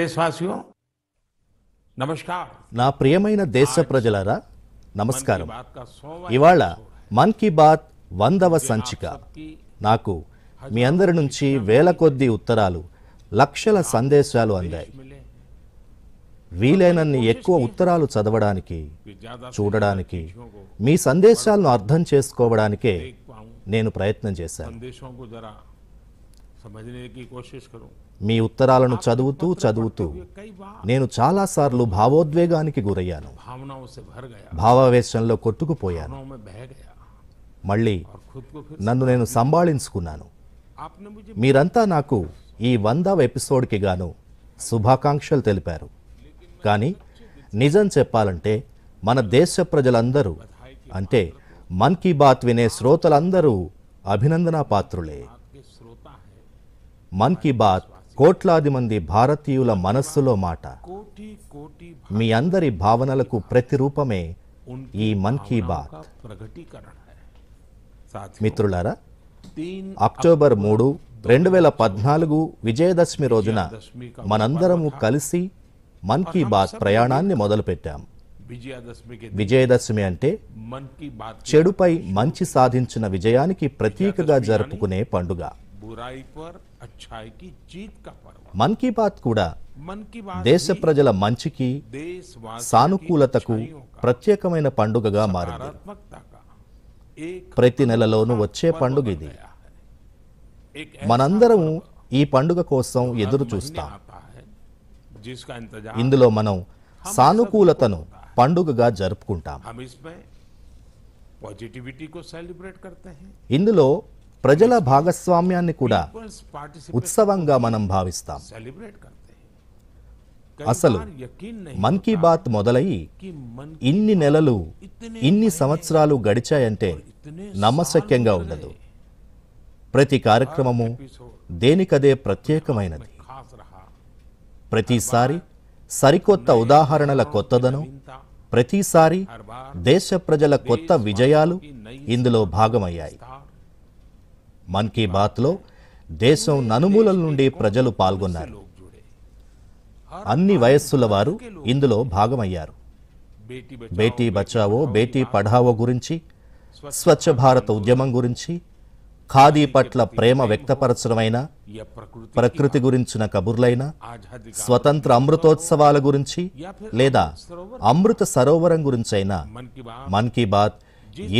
దేశవాసియో నా ప్రియమైన దేశ ప్రజలారా నమస్కారం ఇవాళ మన్ కీ బాత్ వందవ సంచిక నాకు మీ అందరి నుంచి వేల కొద్ది ఉత్తరాలు లక్షల సందేశాలు అందాయి వీలైనన్ని ఎక్కువ ఉత్తరాలు చదవడానికి చూడడానికి మీ సందేశాలను అర్థం చేసుకోవడానికే నేను ప్రయత్నం చేశాను మీ ఉత్తరాలను చదువుతూ చదువుతూ నేను చాలాసార్లు భావోద్వేగానికి గురయ్యాను భావావేశంలో కొట్టుకుపోయాను మళ్ళీ నన్ను నేను సంభాళించుకున్నాను మీరంతా నాకు ఈ వందవ ఎపిసోడ్కి గాను శుభాకాంక్షలు తెలిపారు కానీ నిజం చెప్పాలంటే మన దేశ ప్రజలందరూ అంటే మన్ కీ బాత్ వినే శ్రోతలందరూ అభినందనా పాత్రులే మన్ కీ బాత్ కోట్లాది మంది భారతీయుల మనస్సులో మాట మీ అందరి భావనలకు ప్రతిరూపమే ఈ మన్ కీ బాత్ మిత్రులారా అక్టోబర్ మూడు రెండు వేల పద్నాలుగు విజయదశమి రోజున మనందరము కలిసి మన్ కీ బాత్ ప్రయాణాన్ని మొదలుపెట్టాం విజయదశమి అంటే చెడుపై మంచి సాధించిన విజయానికి ప్రతీకగా జరుపుకునే పండుగ మన్ కీ బాత్ కూడా దేశ ప్రజల మంచికి సానుకూలతకు ప్రత్యేకమైన పండుగగా మారింది ప్రతి నెలలోనూ వచ్చే పండుగ ఇది మనందరం ఈ పండుగ కోసం ఎదురు చూస్తాం ఇందులో మనం సానుకూలతను పండుగగా జరుపుకుంటాం ఇందులో ప్రజల భాగస్వామ్యాన్ని కూడా ఉత్సవంగా మనం భావిస్తాం అసలు మన్ కీ బాత్ మొదలయ్యి ఇన్ని నెలలు ఇన్ని సంవత్సరాలు గడిచాయంటే నమ్మశక్యంగా ఉండదు ప్రతి కార్యక్రమము దేనికదే ప్రత్యేకమైనది ప్రతిసారి సరికొత్త ఉదాహరణల కొత్తదనం ప్రతిసారి దేశ ప్రజల కొత్త విజయాలు ఇందులో భాగమయ్యాయి మన్ కీ బాత్లో దేశం నలుమూలల నుండి ప్రజలు పాల్గొన్నారు అన్ని వయస్సుల వారు ఇందులో భాగమయ్యారు బేటీ బచావో బేటీ పఢావో గురించి స్వచ్ఛ భారత ఉద్యమం గురించి ఖాదీ పట్ల ప్రేమ వ్యక్తపరచడమైన ప్రకృతి గురించిన కబుర్లైన స్వతంత్ర అమృతోత్సవాల గురించి లేదా అమృత సరోవరం గురించైనా మన్ కీ బాత్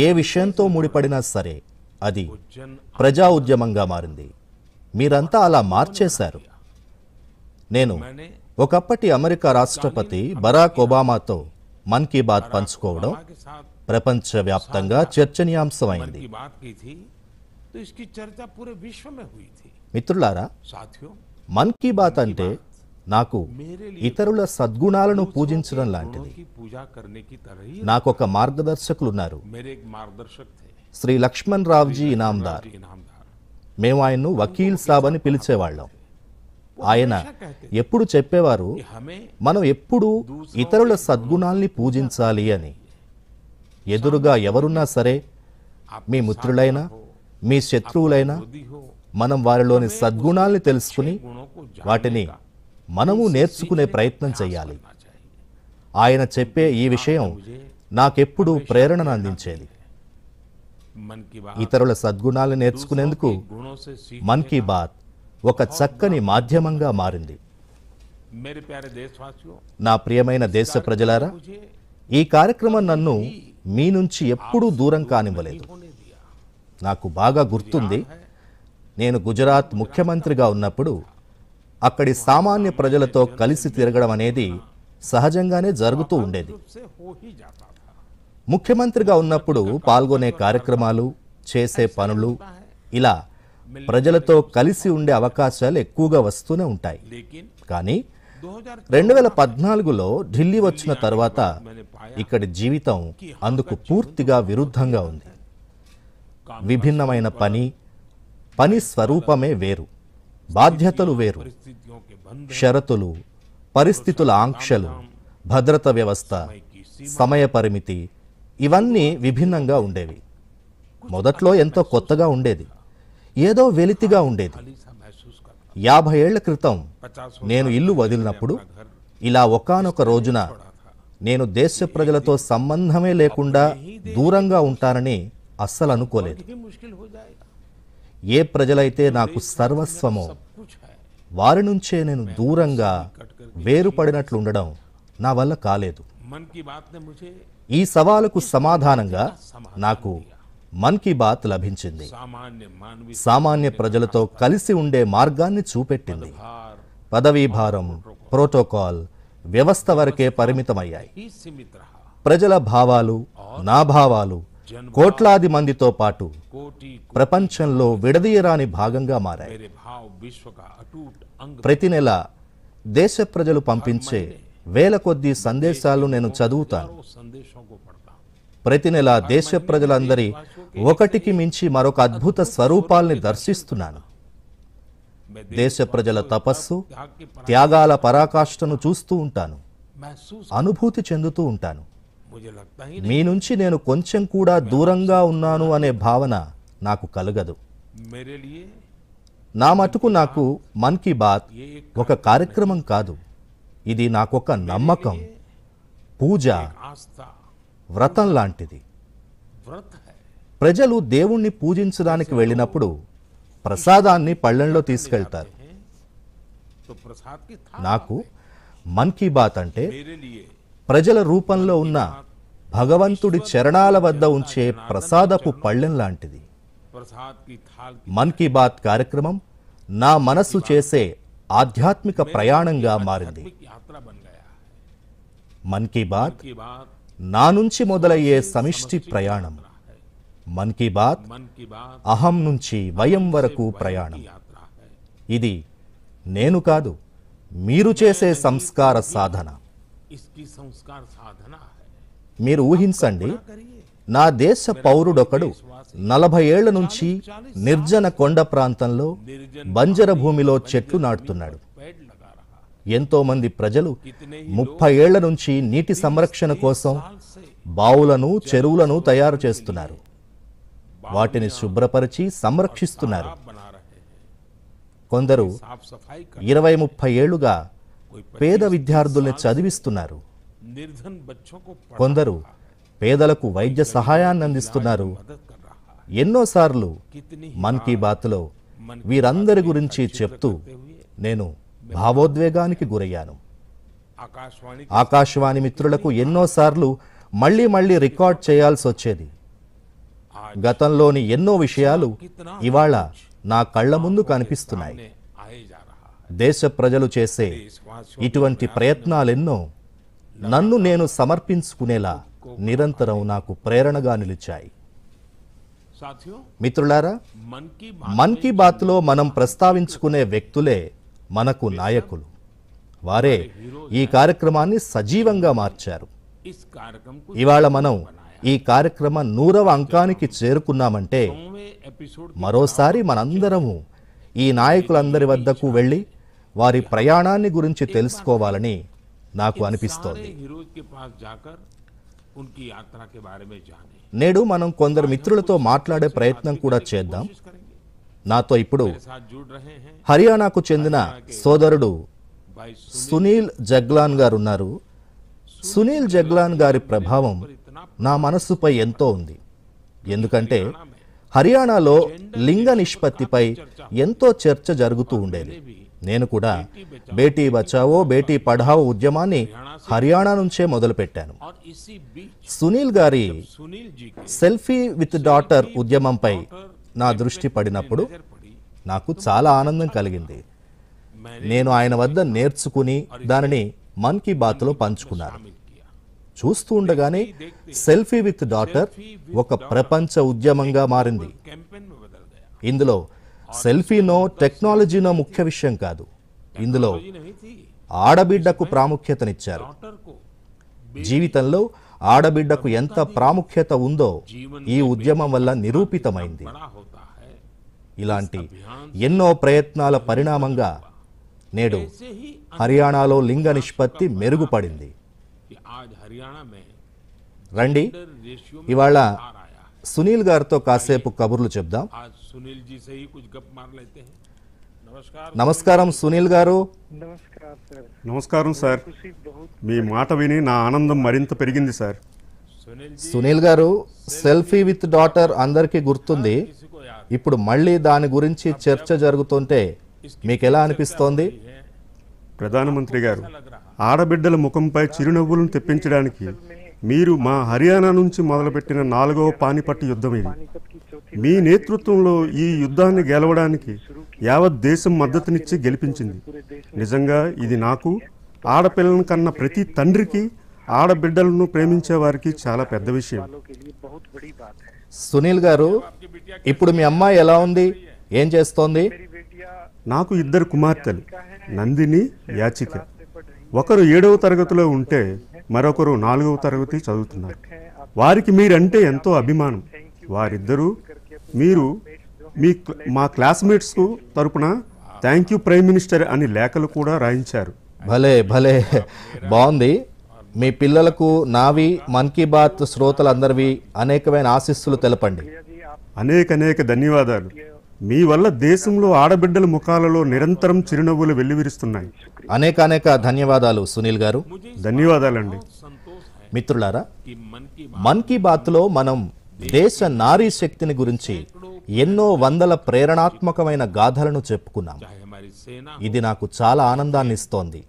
ఏ విషయంతో ముడిపడినా సరే అది ప్రజా ఉద్యమంగా మారింది మీరంతా అలా మార్చేశారు నేను ఒకప్పటి అమెరికా రాష్ట్రపతి బరాక్ ఒబామాతో మన్ కీ బాత్ పంచుకోవడం ప్రపంచవ్యాప్తంగా చర్చనీయాంశమైంది మిత్రులారా మన్ కీ బాత్ అంటే నాకు ఇతరుల సద్గుణాలను పూజించడం లాంటిది నాకొక మార్గదర్శకులున్నారు శ్రీ లక్ష్మణ్ రావ్జీ ఇనామ్దార్ మేము ఆయన్ను వకీల్ సాబ్ అని పిలిచేవాళ్ళం ఆయన ఎప్పుడు చెప్పేవారు మనం ఎప్పుడు ఇతరుల సద్గుణాల్ని పూజించాలి అని ఎదురుగా ఎవరున్నా సరే మీ మిత్రులైనా మీ శత్రువులైనా మనం వారిలోని సద్గుణాల్ని తెలుసుకుని వాటిని మనము నేర్చుకునే ప్రయత్నం చేయాలి ఆయన చెప్పే ఈ విషయం నాకెప్పుడు ప్రేరణను అందించేది ఇతరుల సద్గుణాలు నేర్చుకునేందుకు మన్ కీ బాత్ ఒక చక్కని మాధ్యమంగా మారింది నా ప్రియమైన దేశ ప్రజలారా ఈ కార్యక్రమం నన్ను మీ నుంచి ఎప్పుడూ దూరం కానివ్వలేదు నాకు బాగా గుర్తుంది నేను గుజరాత్ ముఖ్యమంత్రిగా ఉన్నప్పుడు అక్కడి సామాన్య ప్రజలతో కలిసి తిరగడం అనేది సహజంగానే జరుగుతూ ఉండేది ముఖ్యమంత్రిగా ఉన్నప్పుడు పాల్గొనే కార్యక్రమాలు చేసే పనులు ఇలా ప్రజలతో కలిసి ఉండే అవకాశాలు ఎక్కువగా వస్తూనే ఉంటాయి కానీ రెండు వేల పద్నాలుగులో ఢిల్లీ వచ్చిన తర్వాత ఇక్కడి జీవితం అందుకు పూర్తిగా విరుద్ధంగా ఉంది విభిన్నమైన పని పని స్వరూపమే వేరు బాధ్యతలు వేరు షరతులు పరిస్థితుల ఆంక్షలు భద్రత వ్యవస్థ సమయ పరిమితి ఇవన్నీ విభిన్నంగా ఉండేవి మొదట్లో ఎంతో కొత్తగా ఉండేది ఏదో వెలితిగా ఉండేది యాభై ఏళ్ల క్రితం నేను ఇల్లు వదిలినప్పుడు ఇలా ఒకనొక రోజున నేను దేశ ప్రజలతో సంబంధమే లేకుండా దూరంగా ఉంటానని అస్సలు అనుకోలేదు ఏ ప్రజలైతే నాకు సర్వస్వమో వారి నుంచే నేను దూరంగా వేరుపడినట్లుండడం నా వల్ల కాలేదు ఈ సవాలుకు సమాధానంగా నాకు మన్ కీ బాత్ లభించింది సామాన్య ప్రజలతో కలిసి ఉండే మార్గాన్ని చూపెట్టింది పదవీభారం ప్రోటోకాల్ వ్యవస్థ వరకే పరిమితమయ్యాయి ప్రజల భావాలు నా భావాలు కోట్లాది మందితో పాటు ప్రపంచంలో విడదీయరాని భాగంగా మారాయి ప్రతి నెల దేశ ప్రజలు పంపించే వేల కొద్ది సందేశాలు నేను చదువుతాను ప్రతి నెల దేశ ప్రజలందరి ఒకటికి మించి మరొక అద్భుత స్వరూపాల్ని దర్శిస్తున్నాను దేశ ప్రజల తపస్సు త్యాగాల పరాకాష్ఠను చూస్తూ ఉంటాను అనుభూతి చెందుతూ ఉంటాను మీ నుంచి నేను కొంచెం కూడా దూరంగా ఉన్నాను అనే భావన నాకు కలగదు నా మటుకు నాకు మన్ కీ బాత్ ఒక కార్యక్రమం కాదు ఇది నాకొక నమ్మకం పూజ వ్రతం లాంటిది ప్రజలు దేవుణ్ణి పూజించడానికి వెళ్ళినప్పుడు ప్రసాదాన్ని పళ్ళెంలో తీసుకెళ్తారు నాకు మన్ కీ బాత్ అంటే ప్రజల రూపంలో ఉన్న భగవంతుడి చరణాల వద్ద ఉంచే ప్రసాదపు పళ్ళెం లాంటిది మన్ కీ బాత్ కార్యక్రమం నా మనస్సు చేసే ఆధ్యాత్మిక ప్రయాణంగా మారింది మన్ కీ బాత్ నా నుంచి మొదలయ్యే సమిష్టి ప్రయాణం మన్ కీ బాత్ అహం నుంచి వయం వరకు ప్రయాణం ఇది నేను కాదు మీరు చేసే సంస్కార సాధన మీరు ఊహించండి నా దేశ పౌరుడొకడు నలభై ఏళ్ల నుంచి నిర్జన కొండ ప్రాంతంలో బంజర భూమిలో చెట్లు నాటుతున్నాడు ఎంతోమంది ప్రజలు ముప్పై ఏళ్ల నుంచి నీటి సంరక్షణ కోసం బావులను చెరువులను తయారు చేస్తున్నారు వాటిని శుభ్రపరిచి సంరక్షిస్తున్నారు కొందరు ఇరవై ముప్పై ఏళ్లుగా పేద విద్యార్థుల్ని చదివిస్తున్నారు కొందరు పేదలకు వైద్య సహాయాన్ని అందిస్తున్నారు ఎన్నోసార్లు మన్ కీ బాత్లో వీరందరి గురించి చెప్తూ నేను భావోద్వేగానికి గురయ్యాను ఆకాశవాణి మిత్రులకు ఎన్నోసార్లు మళ్లీ మళ్లీ రికార్డ్ చేయాల్సి వచ్చేది గతంలోని ఎన్నో విషయాలు ఇవాళ నా కళ్ల ముందు కనిపిస్తున్నాయి దేశ ప్రజలు చేసే ఇటువంటి ప్రయత్నాలెన్నో నన్ను నేను సమర్పించుకునేలా నిరంతరం నాకు ప్రేరణగా నిలిచాయి మిత్రులారా మన్ కీ బాత్లో మనం ప్రస్తావించుకునే వ్యక్తులే మనకు నాయకులు వారే ఈ కార్యక్రమాన్ని సజీవంగా మార్చారు ఇవాళ మనం ఈ కార్యక్రమ నూరవ అంకానికి చేరుకున్నామంటే మరోసారి మనందరము ఈ నాయకులందరి వద్దకు వెళ్ళి వారి ప్రయాణాన్ని గురించి తెలుసుకోవాలని నాకు అనిపిస్తోంది నేడు మనం కొందరు మిత్రులతో మాట్లాడే ప్రయత్నం కూడా చేద్దాం నాతో ఇప్పుడు హర్యానాకు చెందిన సోదరుడు సునీల్ జగ్లాన్ గారు ఉన్నారు సునీల్ జగ్లాన్ గారి ప్రభావం నా మనస్సుపై ఎంతో ఉంది ఎందుకంటే హర్యానాలో లింగ నిష్పత్తిపై ఎంతో చర్చ జరుగుతూ ఉండేది నేను కూడా బేటీ బచావో బేటీ పఢావో ఉద్యమాన్ని హర్యానా నుంచే మొదలుపెట్టాను సునీల్ గారి సెల్ఫీ విత్ డాటర్ ఉద్యమంపై నా దృష్టి పడినప్పుడు నాకు చాలా ఆనందం కలిగింది నేను ఆయన వద్ద నేర్చుకుని దానిని మన్ కీ బాత్లో పంచుకున్నాను చూస్తూ ఉండగానే సెల్ఫీ విత్ డాటర్ ఒక ప్రపంచ ఉద్యమంగా మారింది ఇందులో సెల్ఫీనో టెక్నాలజీనో ముఖ్య విషయం కాదు ఇందులో ఆడబిడ్డకు ప్రాముఖ్యతనిచ్చారు జీవితంలో ఆడబిడ్డకు ఎంత ప్రాముఖ్యత ఉందో ఈ ఉద్యమం వల్ల నిరూపితమైంది ఇలాంటి ఎన్నో ప్రయత్నాల పరిణామంగా నేడు హర్యానాలో లింగ నిష్పత్తి మెరుగుపడింది రండి ఇవాళ సునీల్ గారితో కాసేపు కబుర్లు చెప్దాం నమస్కారం సునీల్ గారు నమస్కారం సార్ మీ మాట విని నా ఆనందం మరింత పెరిగింది సార్ సునీల్ గారు సెల్ఫీ విత్ డాటర్ అందరికీ గుర్తుంది ఇప్పుడు మళ్ళీ దాని గురించి చర్చ జరుగుతుంటే మీకు ఎలా అనిపిస్తోంది ప్రధానమంత్రి గారు ఆడబిడ్డల ముఖంపై చిరునవ్వులను తెప్పించడానికి మీరు మా హర్యానా నుంచి మొదలుపెట్టిన నాలుగవ పానిపట్టి యుద్ధం ఇది మీ నేతృత్వంలో ఈ యుద్ధాన్ని గెలవడానికి యావత్ దేశం మద్దతునిచ్చి గెలిపించింది నిజంగా ఇది నాకు ఆడపిల్లను కన్న ప్రతి తండ్రికి ఆడబిడ్డలను ప్రేమించే వారికి చాలా పెద్ద విషయం సునీల్ గారు ఇప్పుడు మీ అమ్మాయి ఎలా ఉంది ఏం చేస్తోంది నాకు ఇద్దరు కుమార్తెలు నందిని యాచిక ఒకరు ఏడవ తరగతిలో ఉంటే మరొకరు నాలుగవ తరగతి చదువుతున్నారు వారికి మీరంటే ఎంతో అభిమానం వారిద్దరూ మీరు మీ మా క్లాస్మేట్స్కు తరపున థ్యాంక్ యూ ప్రైమ్ మినిస్టర్ అని లేఖలు కూడా రాయించారు భలే భలే బాగుంది మీ పిల్లలకు నావి మన్ కీ బాత్ శ్రోతలందరివి అనేకమైన ఆశీస్సులు తెలపండి అనేక అనేక ధన్యవాదాలు మీ వల్ల దేశంలో ఆడబిడ్డల ముఖాలలో నిరంతరం చిరునవ్వులు వెల్లివిరుస్తున్నాయి అనేక అనేక ధన్యవాదాలు సునీల్ గారు ధన్యవాదాలండి మిత్రులారా మన్ కీ బాత్లో మనం దేశ నారీ శక్తిని గురించి ఎన్నో వందల ప్రేరణాత్మకమైన గాథలను చెప్పుకున్నాం ఇది నాకు చాలా ఆనందాన్ని ఇస్తోంది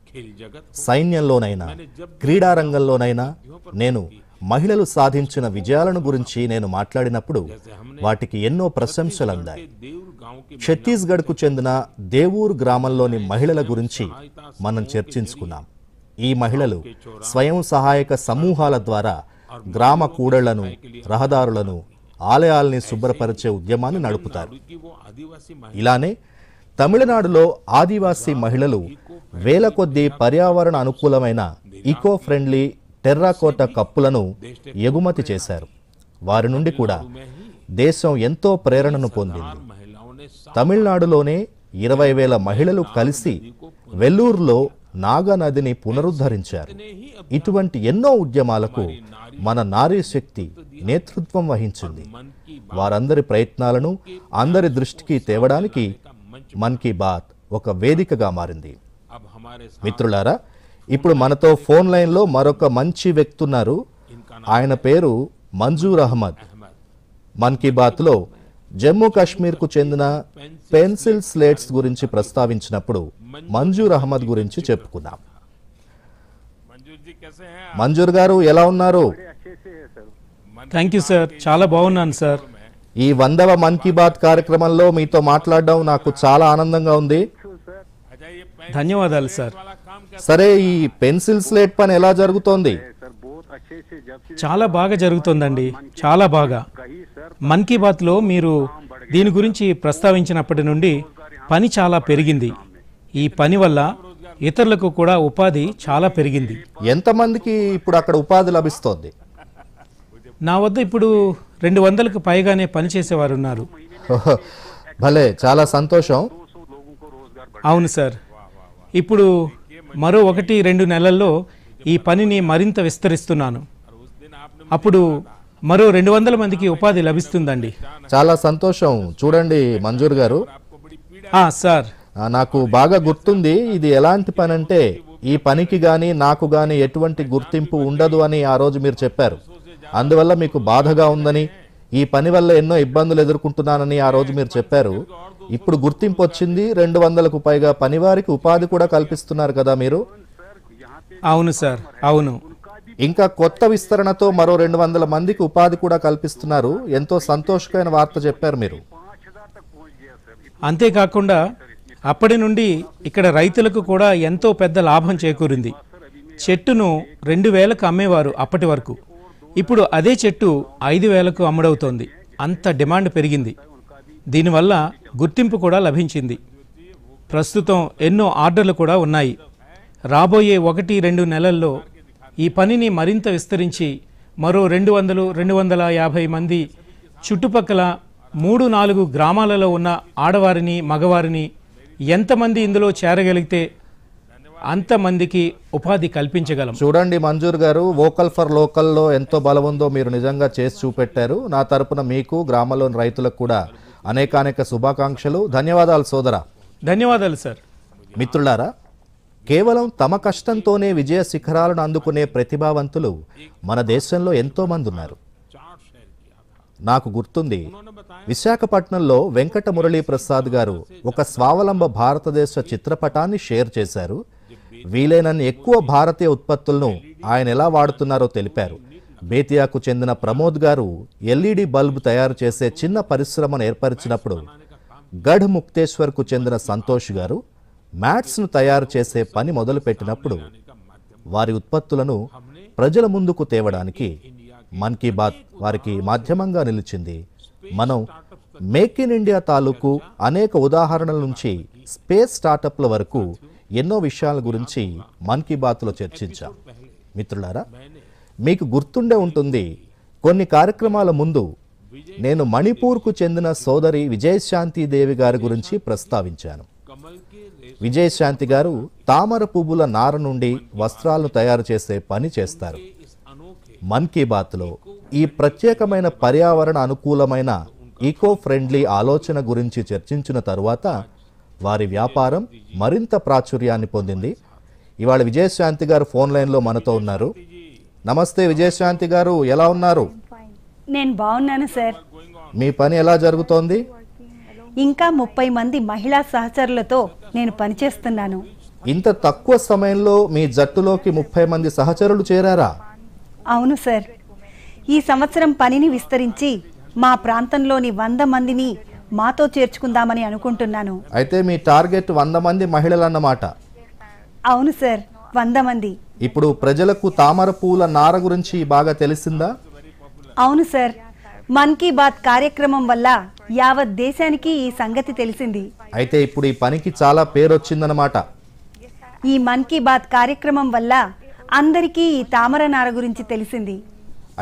సైన్యంలోనైనా క్రీడారంగంలోనైనా నేను మహిళలు సాధించిన విజయాలను గురించి నేను మాట్లాడినప్పుడు వాటికి ఎన్నో ప్రశంసలు అందాయి ఛత్తీస్గఢ్కు చెందిన దేవూర్ గ్రామంలోని మహిళల గురించి మనం చర్చించుకున్నాం ఈ మహిళలు స్వయం సహాయక సమూహాల ద్వారా గ్రామ కూడళ్లను రహదారులను ఆలయాల్ని శుభ్రపరిచే ఉద్యమాన్ని నడుపుతారు ఇలానే తమిళనాడులో ఆదివాసీ మహిళలు వేల కొద్దీ పర్యావరణ అనుకూలమైన ఈకో ఫ్రెండ్లీ టెర్రాకోట కప్పులను ఎగుమతి చేశారు వారి నుండి కూడా దేశం ఎంతో ప్రేరణను పొందింది తమిళనాడులోనే ఇరవై వేల మహిళలు కలిసి వెల్లూరులో నాగనదిని పునరుద్ధరించారు ఇటువంటి ఎన్నో ఉద్యమాలకు మన నారీ శక్తి నేతృత్వం వహించింది వారందరి ప్రయత్నాలను అందరి దృష్టికి తేవడానికి మన్ కీ బాత్ ఒక వేదికగా మారింది మిత్రులారా ఇప్పుడు మనతో ఫోన్ లైన్లో మరొక మంచి వ్యక్తి ఉన్నారు ఆయన పేరు మంజూర్ అహ్మద్ మన్ కీ బాత్లో జమ్మూ కాశ్మీర్కు చెందిన పెన్సిల్ స్లేట్స్ గురించి ప్రస్తావించినప్పుడు మంజూర్ అహ్మద్ గురించి చెప్పుకుందాం మంజూర్ గారు ఎలా ఉన్నారు థ్యాంక్ యూ సార్ చాలా బాగున్నాను సార్ ఈ వందవ మన్ కీ బాత్ కార్యక్రమంలో మీతో మాట్లాడడం నాకు చాలా ఆనందంగా ఉంది ధన్యవాదాలు సార్ సరే ఈ పెన్సిల్ స్లేట్ పని ఎలా జరుగుతోంది చాలా బాగా జరుగుతోందండి చాలా బాగా మన్ కీ బాత్లో మీరు దీని గురించి ప్రస్తావించినప్పటి నుండి పని చాలా పెరిగింది ఈ పని వల్ల ఇతరులకు కూడా ఉపాధి చాలా పెరిగింది ఎంతమందికి ఇప్పుడు అక్కడ ఉపాధి లభిస్తోంది నా వద్ద ఇప్పుడు రెండు వందలకు పైగానే పనిచేసేవారు ఉన్నారు భలే చాలా సంతోషం అవును సార్ ఇప్పుడు మరో ఒకటి రెండు నెలల్లో ఈ పనిని మరింత విస్తరిస్తున్నాను అప్పుడు మరో రెండు వందల మందికి ఉపాధి లభిస్తుందండి చాలా సంతోషం చూడండి మంజూర్ గారు సార్ నాకు బాగా గుర్తుంది ఇది ఎలాంటి పని అంటే ఈ పనికి కానీ నాకు కానీ ఎటువంటి గుర్తింపు ఉండదు అని ఆ రోజు మీరు చెప్పారు అందువల్ల మీకు బాధగా ఉందని ఈ పని వల్ల ఎన్నో ఇబ్బందులు ఎదుర్కొంటున్నానని ఆ రోజు మీరు చెప్పారు ఇప్పుడు గుర్తింపు వచ్చింది రెండు వందలకు పైగా పనివారికి ఉపాధి కూడా కల్పిస్తున్నారు కదా మీరు అవును సార్ అవును ఇంకా కొత్త విస్తరణతో మరో రెండు వందల మందికి ఉపాధి కూడా కల్పిస్తున్నారు ఎంతో సంతోషకరమైన వార్త చెప్పారు మీరు అంతేకాకుండా అప్పటి నుండి ఇక్కడ రైతులకు కూడా ఎంతో పెద్ద లాభం చేకూరింది చెట్టును రెండు వేలకు అమ్మేవారు అప్పటి వరకు ఇప్పుడు అదే చెట్టు ఐదు వేలకు అమ్ముడవుతోంది అంత డిమాండ్ పెరిగింది దీనివల్ల గుర్తింపు కూడా లభించింది ప్రస్తుతం ఎన్నో ఆర్డర్లు కూడా ఉన్నాయి రాబోయే ఒకటి రెండు నెలల్లో ఈ పనిని మరింత విస్తరించి మరో రెండు వందలు రెండు వందల యాభై మంది చుట్టుపక్కల మూడు నాలుగు గ్రామాలలో ఉన్న ఆడవారిని మగవారిని ఎంతమంది ఇందులో చేరగలిగితే అంతమందికి ఉపాధి కల్పించగలం చూడండి మంజూర్ గారు వోకల్ ఫర్ లోకల్లో ఎంతో ఉందో మీరు నిజంగా చేసి చూపెట్టారు నా తరపున మీకు గ్రామంలోని రైతులకు కూడా అనేకానేక శుభాకాంక్షలు ధన్యవాదాలు సోదరా ధన్యవాదాలు సార్ మిత్రులారా కేవలం తమ కష్టంతోనే విజయ శిఖరాలను అందుకునే ప్రతిభావంతులు మన దేశంలో ఎంతోమంది ఉన్నారు నాకు గుర్తుంది విశాఖపట్నంలో వెంకట మురళీ ప్రసాద్ గారు ఒక స్వావలంబ భారతదేశ చిత్రపటాన్ని షేర్ చేశారు వీలైనన్ని ఎక్కువ భారతీయ ఉత్పత్తులను ఆయన ఎలా వాడుతున్నారో తెలిపారు బేతియాకు చెందిన ప్రమోద్ గారు ఎల్ఈడి బల్బ్ తయారు చేసే చిన్న పరిశ్రమను ఏర్పరిచినప్పుడు గఢ్ ముక్తేశ్వర్కు చెందిన సంతోష్ గారు మ్యాట్స్ను తయారు చేసే పని మొదలుపెట్టినప్పుడు వారి ఉత్పత్తులను ప్రజల ముందుకు తేవడానికి మన్ కీ బాత్ వారికి మాధ్యమంగా నిలిచింది మనం మేక్ ఇన్ ఇండియా తాలూకు అనేక ఉదాహరణల నుంచి స్పేస్ స్టార్టప్ల వరకు ఎన్నో విషయాల గురించి మన్ కీ బాత్లో చర్చించాం మిత్రులారా మీకు గుర్తుండే ఉంటుంది కొన్ని కార్యక్రమాల ముందు నేను మణిపూర్కు చెందిన సోదరి విజయశాంతి దేవి గారి గురించి ప్రస్తావించాను విజయశాంతి గారు తామర పువ్వుల నార నుండి వస్త్రాలను తయారు చేసే పని చేస్తారు మన్ కీ బాత్లో ఈ ప్రత్యేకమైన పర్యావరణ అనుకూలమైన ఈకో ఫ్రెండ్లీ ఆలోచన గురించి చర్చించిన తరువాత వారి వ్యాపారం మరింత ప్రాచుర్యాన్ని పొందింది ఇవాళ విజయశాంతి గారు ఫోన్ లైన్లో మనతో ఉన్నారు నమస్తే విజయశాంతి గారు ఎలా ఉన్నారు నేను బాగున్నాను సార్ మీ పని ఎలా జరుగుతోంది ఇంకా ముప్పై మంది మహిళా సహచరులతో నేను పనిచేస్తున్నాను ఇంత తక్కువ సమయంలో మీ జట్టులోకి ముప్పై మంది సహచరులు చేరారా అవును సార్ ఈ సంవత్సరం పనిని విస్తరించి మా ప్రాంతంలోని వంద మందిని మాతో చేర్చుకుందామని అనుకుంటున్నాను అయితే మీ టార్గెట్ వంద మంది మహిళలు అన్నమాట అవును సార్ వంద మంది ఇప్పుడు ప్రజలకు తామర పూల నార గురించి బాగా తెలిసిందా అవును సార్ మన్ కీ బాత్ కార్యక్రమం వల్ల యావత్ దేశానికి ఈ సంగతి తెలిసింది అయితే ఇప్పుడు ఈ పనికి చాలా పేరు వచ్చిందన్నమాట ఈ మన్ కీ బాత్ కార్యక్రమం వల్ల అందరికీ ఈ తామర నార గురించి తెలిసింది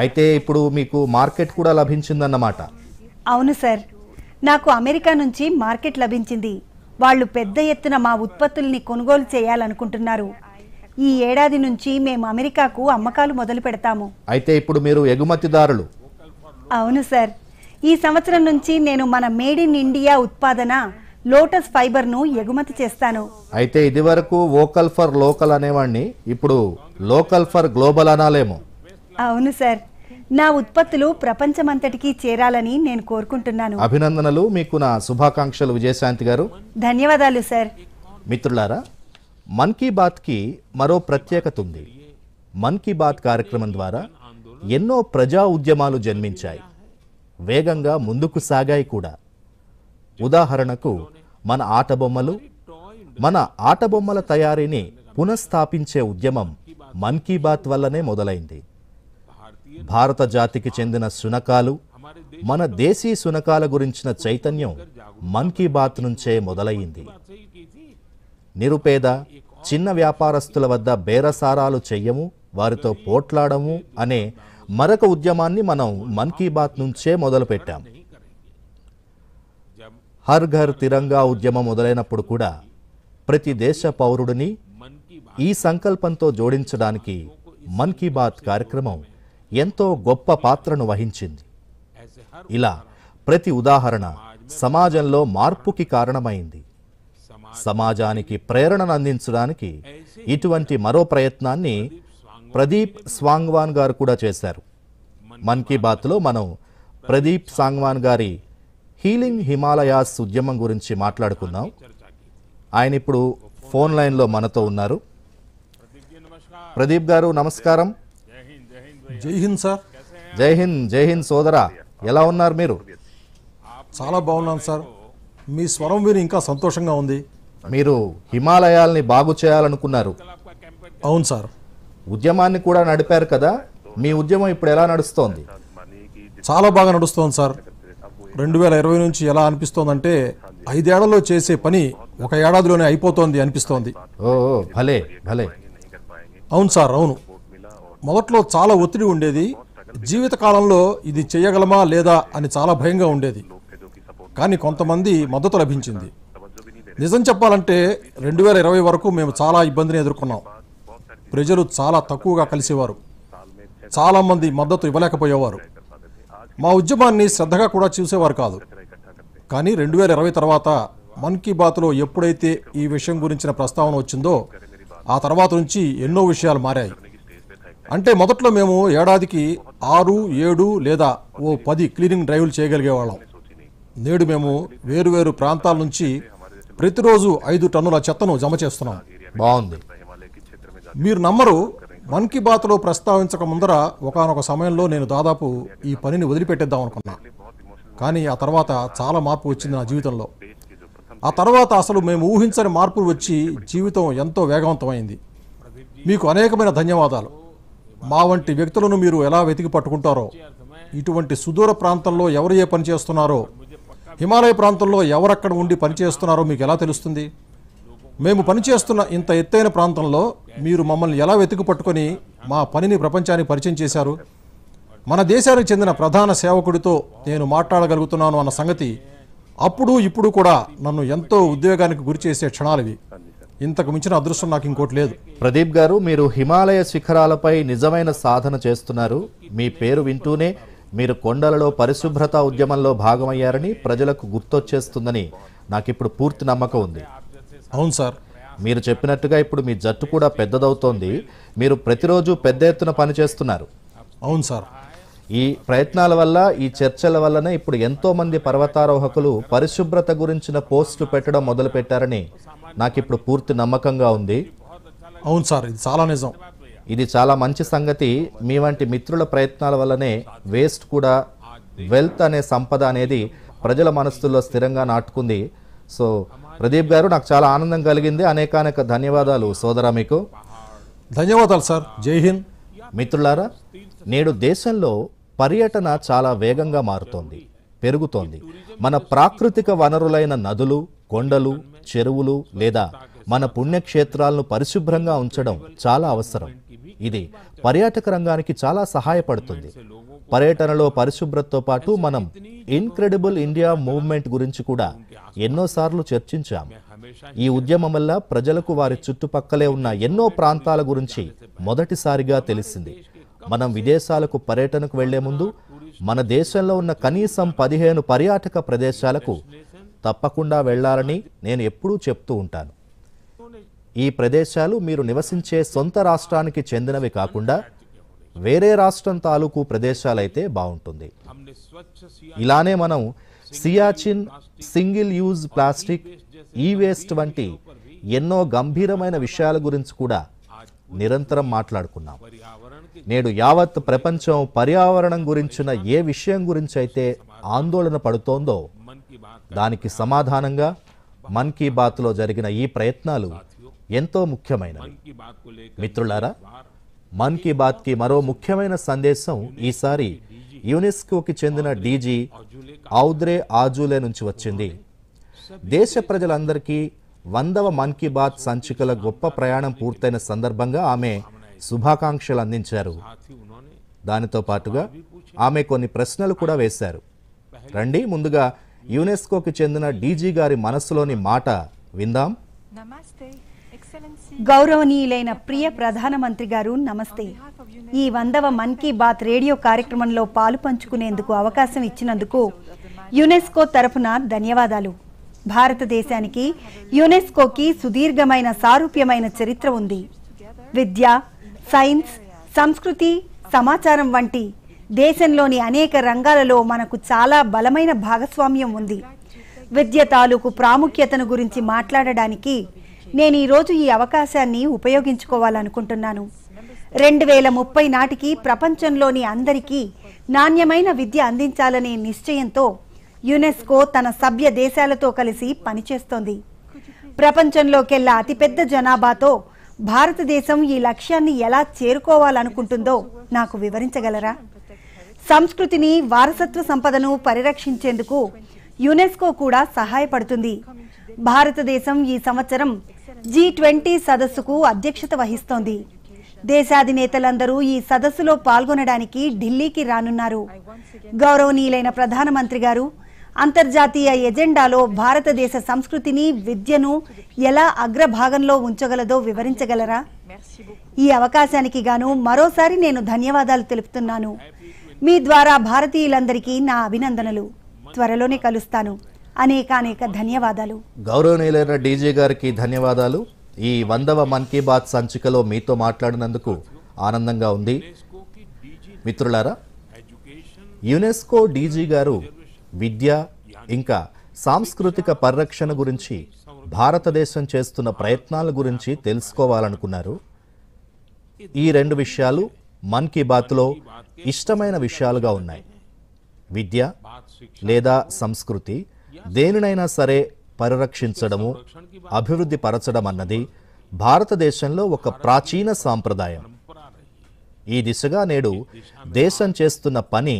అయితే ఇప్పుడు మీకు మార్కెట్ కూడా లభించిందన్నమాట అవును సార్ నాకు అమెరికా నుంచి మార్కెట్ లభించింది వాళ్ళు పెద్ద ఎత్తున మా ఉత్పత్తుల్ని కొనుగోలు చేయాలనుకుంటున్నారు ఈ ఏడాది నుంచి మేము అమెరికాకు అమ్మకాలు మొదలు పెడతాము అయితే ఇప్పుడు మీరు ఎగుమతిదారులు అవును సార్ ఈ సంవత్సరం నుంచి నేను మన మేడ్ ఇన్ ఇండియా ఉత్పాదన లోటస్ ఫైబర్ ను ఎగుమతి చేస్తాను అయితే ఇది వరకు వోకల్ ఫర్ లోకల్ అనేవాడిని ఇప్పుడు లోకల్ ఫర్ గ్లోబల్ అనాలేమో అవును సార్ నా ఉత్పత్తులు ప్రపంచమంతటికీ చేరాలని నేను కోరుకుంటున్నాను అభినందనలు మీకు నా శుభాకాంక్షలు విజయశాంతి గారు ధన్యవాదాలు సార్ మిత్రులారా మన్ కీ బాత్కి మరో ప్రత్యేకత ఉంది మన్ కీ బాత్ కార్యక్రమం ద్వారా ఎన్నో ప్రజా ఉద్యమాలు జన్మించాయి వేగంగా ముందుకు సాగాయి కూడా ఉదాహరణకు మన ఆట బొమ్మలు మన ఆట బొమ్మల తయారీని పునఃస్థాపించే ఉద్యమం మన్ కీ బాత్ వల్లనే మొదలైంది భారత జాతికి చెందిన సునకాలు మన దేశీ సునకాల గురించిన చైతన్యం మన్ కీ బాత్ నుంచే మొదలయ్యింది నిరుపేద చిన్న వ్యాపారస్తుల వద్ద బేరసారాలు చెయ్యము వారితో పోట్లాడము అనే మరొక ఉద్యమాన్ని మనం మన్ కీ బాత్ నుంచే మొదలుపెట్టాం హర్ ఘర్ తిరంగా ఉద్యమం మొదలైనప్పుడు కూడా ప్రతి దేశ పౌరుడిని ఈ సంకల్పంతో జోడించడానికి మన్ కీ బాత్ కార్యక్రమం ఎంతో గొప్ప పాత్రను వహించింది ఇలా ప్రతి ఉదాహరణ సమాజంలో మార్పుకి కారణమైంది సమాజానికి ప్రేరణను అందించడానికి ఇటువంటి మరో ప్రయత్నాన్ని ప్రదీప్ స్వాంగ్వాన్ గారు కూడా చేశారు మన్ కీ బాత్లో మనం ప్రదీప్ సాంగ్వాన్ గారి హీలింగ్ హిమాలయాస్ ఉద్యమం గురించి మాట్లాడుకుందాం ఆయన ఇప్పుడు ఫోన్ లైన్లో మనతో ఉన్నారు ప్రదీప్ గారు నమస్కారం జై హింద్ సార్ జై హింద్ జై హింద్ సోదరా ఎలా ఉన్నారు మీరు చాలా బాగున్నాను సార్ మీ స్వరం మీరు ఇంకా సంతోషంగా ఉంది మీరు హిమాలయాల్ని బాగు చేయాలనుకున్నారు అవును సార్ ఉద్యమాన్ని కూడా నడిపారు కదా మీ ఉద్యమం ఇప్పుడు ఎలా నడుస్తోంది చాలా బాగా నడుస్తోంది సార్ రెండు వేల ఇరవై నుంచి ఎలా అనిపిస్తోందంటే ఐదేళ్లలో చేసే పని ఒక ఏడాదిలోనే అయిపోతోంది అనిపిస్తోంది ఓ భలే భలే అవును సార్ అవును మొదట్లో చాలా ఒత్తిడి ఉండేది జీవితకాలంలో ఇది చేయగలమా లేదా అని చాలా భయంగా ఉండేది కానీ కొంతమంది మద్దతు లభించింది నిజం చెప్పాలంటే రెండు వేల ఇరవై వరకు మేము చాలా ఇబ్బందిని ఎదుర్కొన్నాం ప్రజలు చాలా తక్కువగా కలిసేవారు చాలామంది మద్దతు ఇవ్వలేకపోయేవారు మా ఉద్యమాన్ని శ్రద్ధగా కూడా చూసేవారు కాదు కానీ రెండు వేల ఇరవై తర్వాత మన్ కీ బాత్లో ఎప్పుడైతే ఈ విషయం గురించిన ప్రస్తావన వచ్చిందో ఆ తర్వాత నుంచి ఎన్నో విషయాలు మారాయి అంటే మొదట్లో మేము ఏడాదికి ఆరు ఏడు లేదా ఓ పది క్లీనింగ్ డ్రైవ్లు చేయగలిగేవాళ్ళం నేడు మేము వేరువేరు ప్రాంతాల నుంచి ప్రతిరోజు ఐదు టన్నుల చెత్తను జమ చేస్తున్నాం బాగుంది మీరు నమ్మరు మన్ కీ బాత్లో ప్రస్తావించక ముందర ఒకనొక సమయంలో నేను దాదాపు ఈ పనిని వదిలిపెట్టేద్దాం అనుకున్నా కానీ ఆ తర్వాత చాలా మార్పు వచ్చింది నా జీవితంలో ఆ తర్వాత అసలు మేము ఊహించని మార్పులు వచ్చి జీవితం ఎంతో వేగవంతమైంది మీకు అనేకమైన ధన్యవాదాలు మా వంటి వ్యక్తులను మీరు ఎలా వెతికి పట్టుకుంటారో ఇటువంటి సుదూర ప్రాంతంలో ఎవరు ఏ పని చేస్తున్నారో హిమాలయ ప్రాంతంలో ఎవరక్కడ ఉండి పనిచేస్తున్నారో మీకు ఎలా తెలుస్తుంది మేము పనిచేస్తున్న ఇంత ఎత్తైన ప్రాంతంలో మీరు మమ్మల్ని ఎలా వెతుకు పట్టుకొని మా పనిని ప్రపంచానికి పరిచయం చేశారు మన దేశానికి చెందిన ప్రధాన సేవకుడితో నేను మాట్లాడగలుగుతున్నాను అన్న సంగతి అప్పుడు ఇప్పుడు కూడా నన్ను ఎంతో ఉద్వేగానికి గురిచేసే ఇవి ఇంతకు మించిన అదృష్టం నాకు ఇంకోటి లేదు ప్రదీప్ గారు మీరు హిమాలయ శిఖరాలపై నిజమైన సాధన చేస్తున్నారు మీ పేరు వింటూనే మీరు కొండలలో పరిశుభ్రత ఉద్యమంలో భాగమయ్యారని ప్రజలకు గుర్తొచ్చేస్తుందని నాకు ఇప్పుడు పూర్తి నమ్మకం ఉంది అవును సార్ మీరు చెప్పినట్టుగా ఇప్పుడు మీ జట్టు కూడా పెద్దదవుతోంది మీరు ప్రతిరోజు పెద్ద ఎత్తున పనిచేస్తున్నారు అవును సార్ ఈ ప్రయత్నాల వల్ల ఈ చర్చల వల్లనే ఇప్పుడు ఎంతోమంది పర్వతారోహకులు పరిశుభ్రత గురించిన పోస్టు పెట్టడం మొదలుపెట్టారని ఇప్పుడు పూర్తి నమ్మకంగా ఉంది అవును సార్ ఇది చాలా నిజం ఇది చాలా మంచి సంగతి మీ వంటి మిత్రుల ప్రయత్నాల వల్లనే వేస్ట్ కూడా వెల్త్ అనే సంపద అనేది ప్రజల మనస్సుల్లో స్థిరంగా నాటుకుంది సో ప్రదీప్ గారు నాకు చాలా ఆనందం కలిగింది అనేకానేక ధన్యవాదాలు సోదరా మీకు ధన్యవాదాలు సార్ జై హింద్ మిత్రులారా నేడు దేశంలో పర్యటన చాలా వేగంగా మారుతోంది పెరుగుతోంది మన ప్రాకృతిక వనరులైన నదులు కొండలు చెరువులు లేదా మన పుణ్యక్షేత్రాలను పరిశుభ్రంగా ఉంచడం చాలా అవసరం ఇది పర్యాటక రంగానికి చాలా సహాయపడుతుంది పర్యటనలో పరిశుభ్రతతో పాటు మనం ఇన్క్రెడిబుల్ ఇండియా మూవ్మెంట్ గురించి కూడా ఎన్నోసార్లు చర్చించాం ఈ ఉద్యమం వల్ల ప్రజలకు వారి చుట్టుపక్కలే ఉన్న ఎన్నో ప్రాంతాల గురించి మొదటిసారిగా తెలిసింది మనం విదేశాలకు పర్యటనకు వెళ్లే ముందు మన దేశంలో ఉన్న కనీసం పదిహేను పర్యాటక ప్రదేశాలకు తప్పకుండా వెళ్లాలని నేను ఎప్పుడూ చెప్తూ ఉంటాను ఈ ప్రదేశాలు మీరు నివసించే సొంత రాష్ట్రానికి చెందినవి కాకుండా వేరే రాష్ట్రం తాలూకు ప్రదేశాలైతే బాగుంటుంది ఇలానే మనం Siachen single use plastic e waste వంటి ఎన్నో గంభీరమైన విషయాల గురించి కూడా నిరంతరం మాట్లాడుకున్నాం నేడు యావత్ ప్రపంచం పర్యావరణం గురించిన ఏ విషయం గురించి అయితే ఆందోళన పడుతోందో దానికి సమాధానంగా మన్ కీ బాత్లో జరిగిన ఈ ప్రయత్నాలు ఎంతో ముఖ్యమైనవి మిత్రులారా మన్ కీ బాత్కి మరో ముఖ్యమైన సందేశం ఈసారి యునెస్కోకి చెందిన డీజీ ఔద్రే ఆజూలే నుంచి వచ్చింది దేశ ప్రజలందరికీ వందవ మన్ కీ బాత్ సంచికల గొప్ప ప్రయాణం పూర్తయిన సందర్భంగా ఆమె శుభాకాంక్షలు అందించారు దానితో పాటుగా ఆమె కొన్ని ప్రశ్నలు కూడా వేశారు రండి ముందుగా యునెస్కోకి చెందిన డీజీ గారి మనస్సులోని మాట విందాం నమస్తే గౌరవనీయులైన ప్రియ ప్రధానమంత్రి గారు నమస్తే ఈ వందవ మన్ కీ బాత్ రేడియో కార్యక్రమంలో పాలు పంచుకునేందుకు అవకాశం ఇచ్చినందుకు యునెస్కో తరఫున ధన్యవాదాలు భారతదేశానికి యునెస్కోకి సుదీర్ఘమైన సారూప్యమైన చరిత్ర ఉంది విద్య సైన్స్ సంస్కృతి సమాచారం వంటి దేశంలోని అనేక రంగాలలో మనకు చాలా బలమైన భాగస్వామ్యం ఉంది విద్య తాలూకు ప్రాముఖ్యతను గురించి మాట్లాడడానికి నేను ఈరోజు ఈ అవకాశాన్ని ఉపయోగించుకోవాలనుకుంటున్నాను రెండు వేల ముప్పై నాటికి ప్రపంచంలోని అందరికీ నాణ్యమైన విద్య అందించాలనే నిశ్చయంతో యునెస్కో తన సభ్య దేశాలతో కలిసి పనిచేస్తోంది ప్రపంచంలోకెల్లా అతిపెద్ద జనాభాతో భారతదేశం ఈ లక్ష్యాన్ని ఎలా చేరుకోవాలనుకుంటుందో నాకు వివరించగలరా సంస్కృతిని వారసత్వ సంపదను పరిరక్షించేందుకు యునెస్కో కూడా సహాయపడుతుంది భారతదేశం ఈ సంవత్సరం జీ ట్వంటీ సదస్సుకు అధ్యక్షత వహిస్తోంది దేశాధినేతలందరూ ఈ సదస్సులో పాల్గొనడానికి ఢిల్లీకి రానున్నారు గౌరవనీయులైన ప్రధానమంత్రి గారు అంతర్జాతీయ ఎజెండాలో భారతదేశ సంస్కృతిని విద్యను ఎలా అగ్రభాగంలో ఉంచగలదో వివరించగలరా ఈ అవకాశానికి గాను మరోసారి నేను ధన్యవాదాలు తెలుపుతున్నాను మీ ద్వారా భారతీయులందరికీ నా అభినందనలు త్వరలోనే కలుస్తాను అనేక అనేక ధన్యవాదాలు గౌరవనీయులైన డీజే గారికి ధన్యవాదాలు ఈ వందవ మన్ కీ బాత్ సంచికలో మీతో మాట్లాడినందుకు ఆనందంగా ఉంది మిత్రులారా యునెస్కో డీజీ గారు విద్య ఇంకా సాంస్కృతిక పరిరక్షణ గురించి భారతదేశం చేస్తున్న ప్రయత్నాల గురించి తెలుసుకోవాలనుకున్నారు ఈ రెండు విషయాలు మన్ కీ బాత్లో ఇష్టమైన విషయాలుగా ఉన్నాయి విద్య లేదా సంస్కృతి దేనినైనా సరే పరిరక్షించడము అభివృద్ధి పరచడం అన్నది భారతదేశంలో ఒక ప్రాచీన సాంప్రదాయం ఈ దిశగా నేడు దేశం చేస్తున్న పని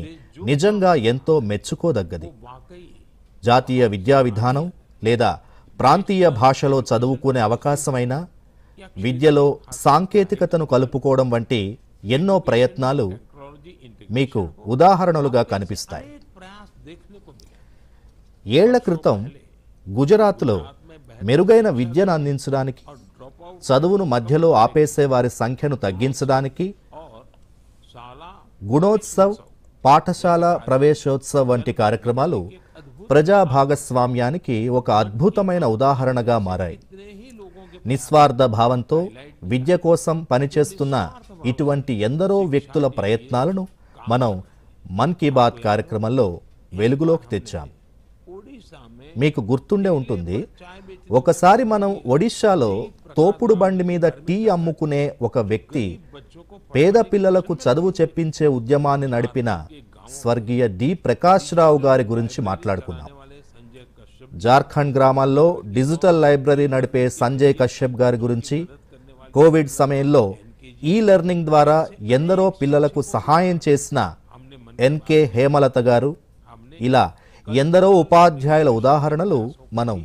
నిజంగా ఎంతో మెచ్చుకోదగ్గది జాతీయ విద్యా విధానం లేదా ప్రాంతీయ భాషలో చదువుకునే అవకాశమైనా విద్యలో సాంకేతికతను కలుపుకోవడం వంటి ఎన్నో ప్రయత్నాలు మీకు ఉదాహరణలుగా కనిపిస్తాయి ఏళ్ల క్రితం గుజరాత్లో మెరుగైన విద్యను అందించడానికి చదువును మధ్యలో ఆపేసే వారి సంఖ్యను తగ్గించడానికి గుణోత్సవ్ పాఠశాల ప్రవేశోత్సవ్ వంటి కార్యక్రమాలు ప్రజా భాగస్వామ్యానికి ఒక అద్భుతమైన ఉదాహరణగా మారాయి నిస్వార్థ భావంతో విద్య కోసం పనిచేస్తున్న ఇటువంటి ఎందరో వ్యక్తుల ప్రయత్నాలను మనం మన్ కీ బాత్ కార్యక్రమంలో వెలుగులోకి తెచ్చాం మీకు గుర్తుండే ఉంటుంది ఒకసారి మనం ఒడిశాలో తోపుడు బండి మీద టీ అమ్ముకునే ఒక వ్యక్తి పేద పిల్లలకు చదువు చెప్పించే ఉద్యమాన్ని నడిపిన స్వర్గీయ డి ప్రకాష్ రావు గారి గురించి మాట్లాడుకున్నాం జార్ఖండ్ గ్రామాల్లో డిజిటల్ లైబ్రరీ నడిపే సంజయ్ కశ్యప్ గారి గురించి కోవిడ్ సమయంలో ఈ లెర్నింగ్ ద్వారా ఎందరో పిల్లలకు సహాయం చేసిన ఎన్కే హేమలత గారు ఇలా ఎందరో ఉపాధ్యాయుల ఉదాహరణలు మనం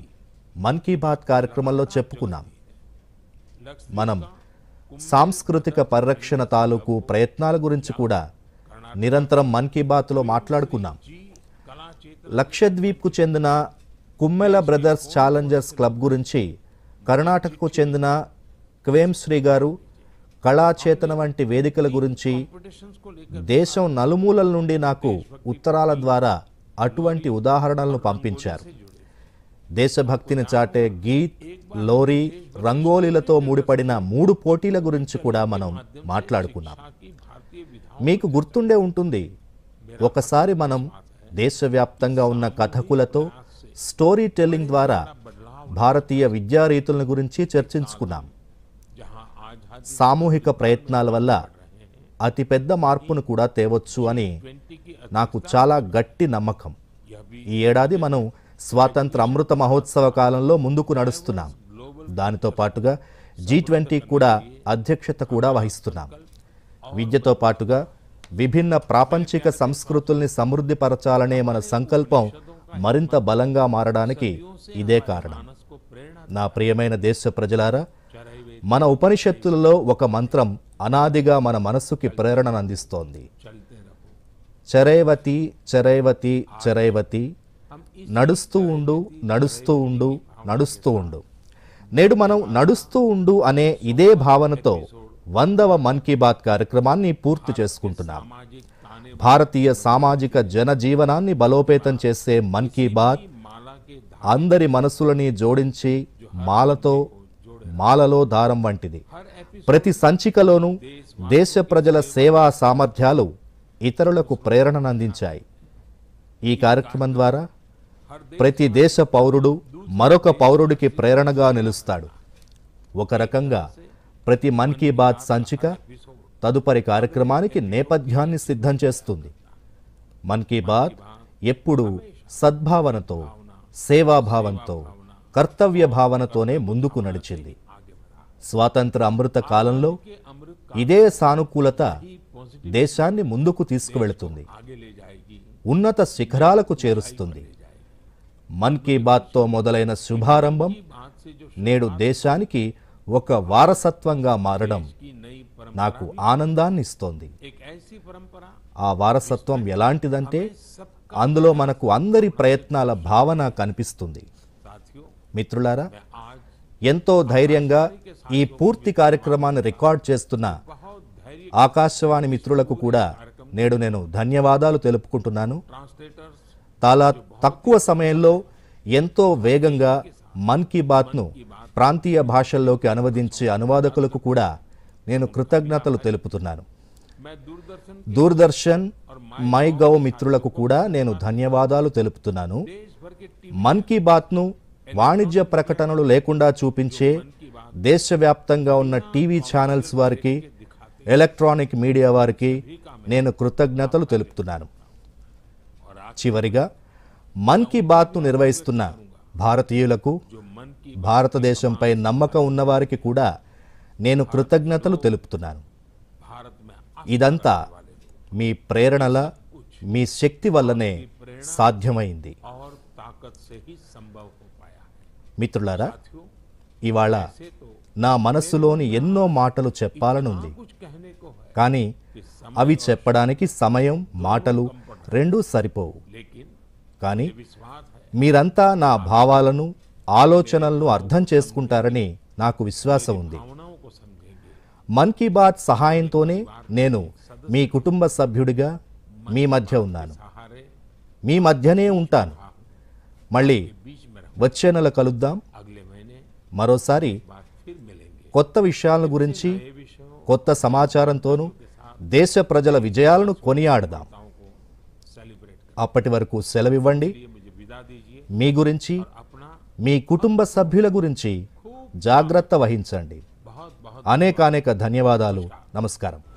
మన్ కీ బాత్ కార్యక్రమంలో చెప్పుకున్నాం మనం సాంస్కృతిక పరిరక్షణ తాలూకు ప్రయత్నాల గురించి కూడా నిరంతరం మన్ కీ బాత్లో మాట్లాడుకున్నాం లక్షద్వీప్కు చెందిన కుమ్మెల బ్రదర్స్ ఛాలెంజర్స్ క్లబ్ గురించి కర్ణాటకకు చెందిన శ్రీ గారు కళాచేతన వంటి వేదికల గురించి దేశం నలుమూలల నుండి నాకు ఉత్తరాల ద్వారా అటువంటి ఉదాహరణలను పంపించారు దేశభక్తిని చాటే గీత్ లోరీ రంగోలీలతో ముడిపడిన మూడు పోటీల గురించి కూడా మనం మాట్లాడుకున్నాం మీకు గుర్తుండే ఉంటుంది ఒకసారి మనం దేశవ్యాప్తంగా ఉన్న కథకులతో స్టోరీ టెల్లింగ్ ద్వారా భారతీయ విద్యారీతుల గురించి చర్చించుకున్నాం సామూహిక ప్రయత్నాల వల్ల అతిపెద్ద మార్పును కూడా తేవచ్చు అని నాకు చాలా గట్టి నమ్మకం ఈ ఏడాది మనం స్వాతంత్ర అమృత మహోత్సవ కాలంలో ముందుకు నడుస్తున్నాం దానితో పాటుగా జీ ట్వంటీ కూడా అధ్యక్షత కూడా వహిస్తున్నాం విద్యతో పాటుగా విభిన్న ప్రాపంచిక సంస్కృతుల్ని సమృద్ధిపరచాలనే మన సంకల్పం మరింత బలంగా మారడానికి ఇదే కారణం నా ప్రియమైన దేశ ప్రజలారా మన ఉపనిషత్తులలో ఒక మంత్రం అనాదిగా మన మనస్సుకి ప్రేరణను అందిస్తోంది చరైవతి చరైవతి చరైవతి నడుస్తూ ఉండు నడుస్తూ ఉండు నడుస్తూ ఉండు నేడు మనం నడుస్తూ ఉండు అనే ఇదే భావనతో వందవ మన్ కీ బాత్ కార్యక్రమాన్ని పూర్తి చేసుకుంటున్నాం భారతీయ సామాజిక జనజీవనాన్ని బలోపేతం చేసే మన్ కీ బాత్ అందరి మనసులని జోడించి మాలతో మాలలో దారం వంటిది ప్రతి సంచికలోనూ దేశ ప్రజల సేవా సామర్థ్యాలు ఇతరులకు ప్రేరణనందించాయి ఈ కార్యక్రమం ద్వారా ప్రతి దేశ పౌరుడు మరొక పౌరుడికి ప్రేరణగా నిలుస్తాడు ఒక రకంగా ప్రతి మన్ కీ బాత్ సంచిక తదుపరి కార్యక్రమానికి నేపథ్యాన్ని సిద్ధం చేస్తుంది మన్ కీ బాత్ ఎప్పుడూ సద్భావనతో సేవాభావంతో కర్తవ్య భావనతోనే ముందుకు నడిచింది స్వాతంత్ర అమృత కాలంలో ఇదే సానుకూలత దేశాన్ని ముందుకు తీసుకువెళుతుంది ఉన్నత శిఖరాలకు చేరుస్తుంది మన్ కీ బాత్తో మొదలైన శుభారంభం నేడు దేశానికి ఒక వారసత్వంగా మారడం నాకు ఆనందాన్ని ఇస్తోంది ఆ వారసత్వం ఎలాంటిదంటే అందులో మనకు అందరి ప్రయత్నాల భావన కనిపిస్తుంది మిత్రులారా ఎంతో ధైర్యంగా ఈ పూర్తి కార్యక్రమాన్ని రికార్డ్ చేస్తున్న ఆకాశవాణి మిత్రులకు కూడా నేడు నేను ధన్యవాదాలు తెలుపుకుంటున్నాను చాలా తక్కువ సమయంలో ఎంతో వేగంగా మన్ కీ బాత్ను ప్రాంతీయ భాషల్లోకి అనువదించే అనువాదకులకు కూడా నేను కృతజ్ఞతలు తెలుపుతున్నాను దూరదర్శన్ మై గవ్ మిత్రులకు కూడా నేను ధన్యవాదాలు తెలుపుతున్నాను మన్ కీ బాత్ను వాణిజ్య ప్రకటనలు లేకుండా చూపించే దేశవ్యాప్తంగా ఉన్న టీవీ ఛానల్స్ వారికి ఎలక్ట్రానిక్ మీడియా వారికి నేను కృతజ్ఞతలు తెలుపుతున్నాను చివరిగా మన్ కీ బాత్ను నిర్వహిస్తున్న భారతీయులకు భారతదేశంపై నమ్మకం ఉన్నవారికి కూడా నేను కృతజ్ఞతలు తెలుపుతున్నాను ఇదంతా మీ ప్రేరణల మీ శక్తి వల్లనే సాధ్యమైంది మిత్రులారా ఇవాళ నా మనస్సులోని ఎన్నో మాటలు చెప్పాలనుంది కానీ అవి చెప్పడానికి సమయం మాటలు రెండూ సరిపోవు కానీ మీరంతా నా భావాలను ఆలోచనలను అర్థం చేసుకుంటారని నాకు విశ్వాసం ఉంది మన్ కీ బాత్ సహాయంతోనే నేను మీ కుటుంబ సభ్యుడిగా మీ మధ్య ఉన్నాను మీ మధ్యనే ఉంటాను మళ్ళీ వచ్చే నెల కలుద్దాం మరోసారి కొత్త విషయాల గురించి కొత్త సమాచారంతోనూ దేశ ప్రజల విజయాలను కొనియాడదాం అప్పటి వరకు సెలవివ్వండి మీ గురించి మీ కుటుంబ సభ్యుల గురించి జాగ్రత్త వహించండి అనేకానేక ధన్యవాదాలు నమస్కారం